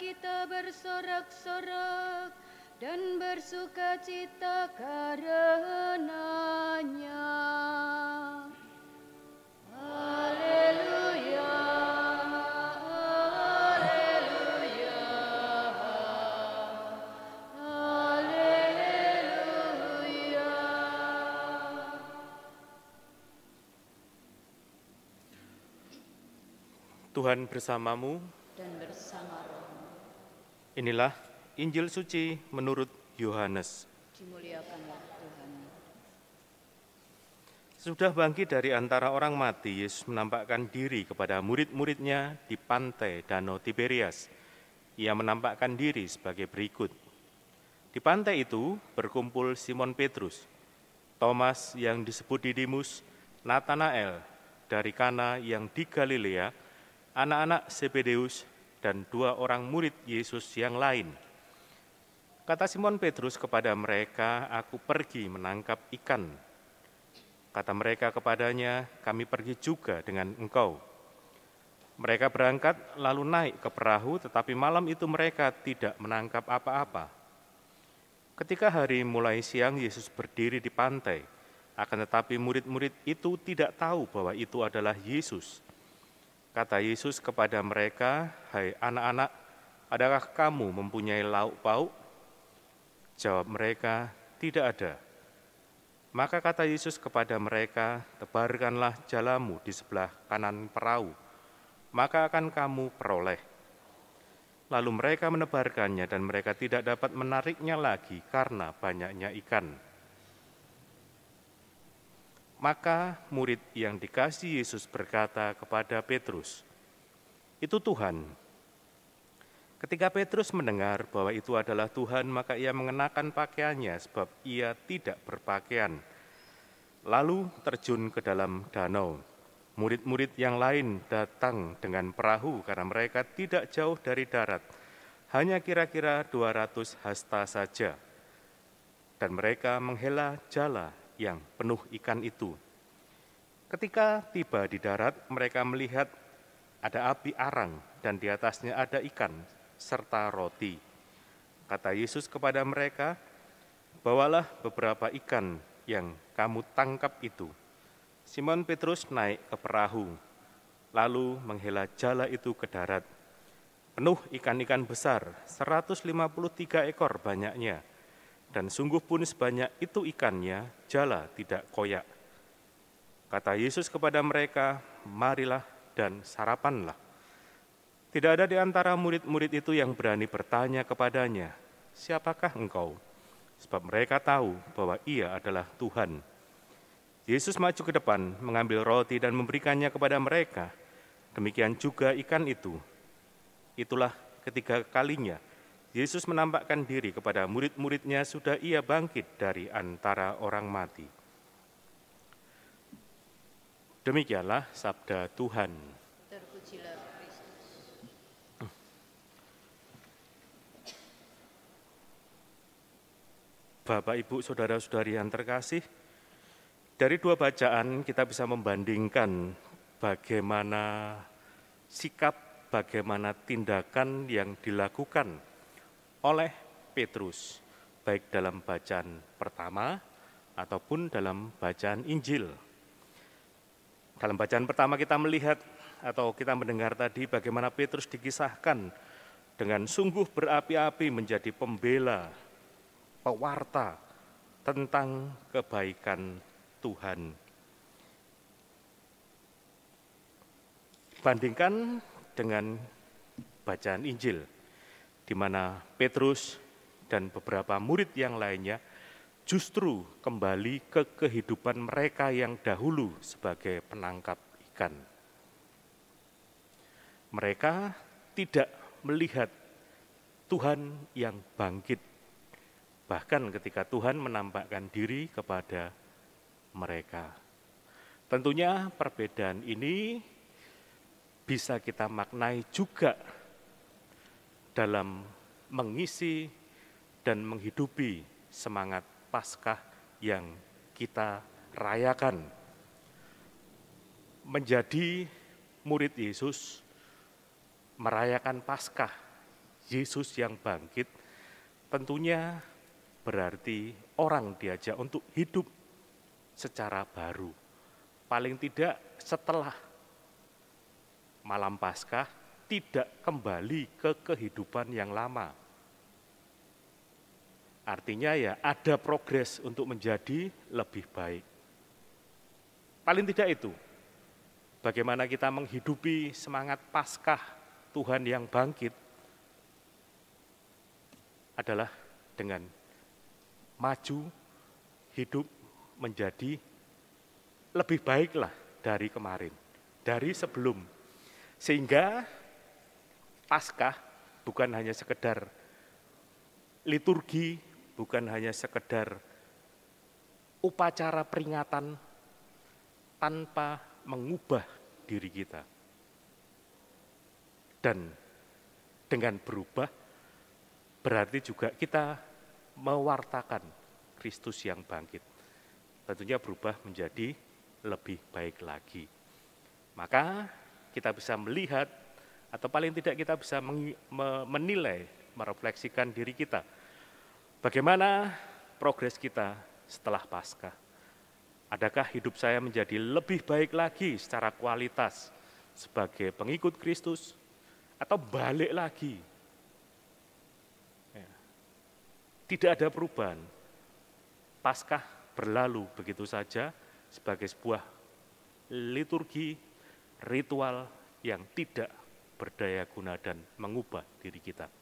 kita bersorak-sorak dan bersuka cita karenanya. Haleluya, haleluya, haleluya. Tuhan bersamamu Inilah Injil suci menurut Yohanes. Dimuliakanlah Tuhan. Sudah bangkit dari antara orang mati, Yesus menampakkan diri kepada murid-muridnya di pantai Danau Tiberias. Ia menampakkan diri sebagai berikut. Di pantai itu berkumpul Simon Petrus, Thomas yang disebut Didimus, Nathanael dari Kana yang di Galilea, anak-anak Sebedeus dan dua orang murid Yesus yang lain. Kata Simon Petrus kepada mereka, "Aku pergi menangkap ikan." Kata mereka kepadanya, "Kami pergi juga dengan engkau." Mereka berangkat lalu naik ke perahu, tetapi malam itu mereka tidak menangkap apa-apa. Ketika hari mulai siang, Yesus berdiri di pantai. Akan tetapi, murid-murid itu tidak tahu bahwa itu adalah Yesus. Kata Yesus kepada mereka, "Hai anak-anak, adakah kamu mempunyai lauk pauk?" Jawab mereka, "Tidak ada." Maka kata Yesus kepada mereka, "Tebarkanlah jalamu di sebelah kanan perahu, maka akan kamu peroleh." Lalu mereka menebarkannya, dan mereka tidak dapat menariknya lagi karena banyaknya ikan. Maka murid yang dikasih Yesus berkata kepada Petrus, "Itu Tuhan." Ketika Petrus mendengar bahwa itu adalah Tuhan, maka ia mengenakan pakaiannya sebab ia tidak berpakaian. Lalu terjun ke dalam danau. Murid-murid yang lain datang dengan perahu karena mereka tidak jauh dari darat, hanya kira-kira 200 hasta saja. Dan mereka menghela jala yang penuh ikan itu. Ketika tiba di darat, mereka melihat ada api arang dan di atasnya ada ikan serta roti. Kata Yesus kepada mereka, "Bawalah beberapa ikan yang kamu tangkap itu." Simon Petrus naik ke perahu, lalu menghela jala itu ke darat. Penuh ikan-ikan besar, 153 ekor banyaknya dan sungguh pun sebanyak itu ikannya, jala tidak koyak. Kata Yesus kepada mereka, marilah dan sarapanlah. Tidak ada di antara murid-murid itu yang berani bertanya kepadanya, siapakah engkau? Sebab mereka tahu bahwa ia adalah Tuhan. Yesus maju ke depan, mengambil roti dan memberikannya kepada mereka. Demikian juga ikan itu. Itulah ketiga kalinya – Yesus menampakkan diri kepada murid-muridnya sudah ia bangkit dari antara orang mati. Demikianlah sabda Tuhan. Bapak, Ibu, Saudara-saudari yang terkasih, dari dua bacaan kita bisa membandingkan bagaimana sikap, bagaimana tindakan yang dilakukan oleh Petrus, baik dalam bacaan pertama ataupun dalam bacaan Injil. Dalam bacaan pertama kita melihat atau kita mendengar tadi bagaimana Petrus dikisahkan dengan sungguh berapi-api menjadi pembela, pewarta tentang kebaikan Tuhan. Bandingkan dengan bacaan Injil di mana Petrus dan beberapa murid yang lainnya justru kembali ke kehidupan mereka yang dahulu sebagai penangkap ikan. Mereka tidak melihat Tuhan yang bangkit, bahkan ketika Tuhan menampakkan diri kepada mereka. Tentunya perbedaan ini bisa kita maknai juga dalam mengisi dan menghidupi semangat Paskah yang kita rayakan. Menjadi murid Yesus, merayakan Paskah, Yesus yang bangkit, tentunya berarti orang diajak untuk hidup secara baru. Paling tidak setelah malam Paskah tidak kembali ke kehidupan yang lama. Artinya ya ada progres untuk menjadi lebih baik. Paling tidak itu, bagaimana kita menghidupi semangat paskah Tuhan yang bangkit adalah dengan maju hidup menjadi lebih baiklah dari kemarin, dari sebelum. Sehingga Paskah bukan hanya sekedar liturgi, bukan hanya sekedar upacara peringatan tanpa mengubah diri kita. Dan dengan berubah berarti juga kita mewartakan Kristus yang bangkit. Tentunya berubah menjadi lebih baik lagi. Maka kita bisa melihat atau paling tidak kita bisa menilai, merefleksikan diri kita. Bagaimana progres kita setelah pasca? Adakah hidup saya menjadi lebih baik lagi secara kualitas sebagai pengikut Kristus atau balik lagi? Ya. Tidak ada perubahan. pasca berlalu begitu saja sebagai sebuah liturgi ritual yang tidak berdaya guna dan mengubah diri kita.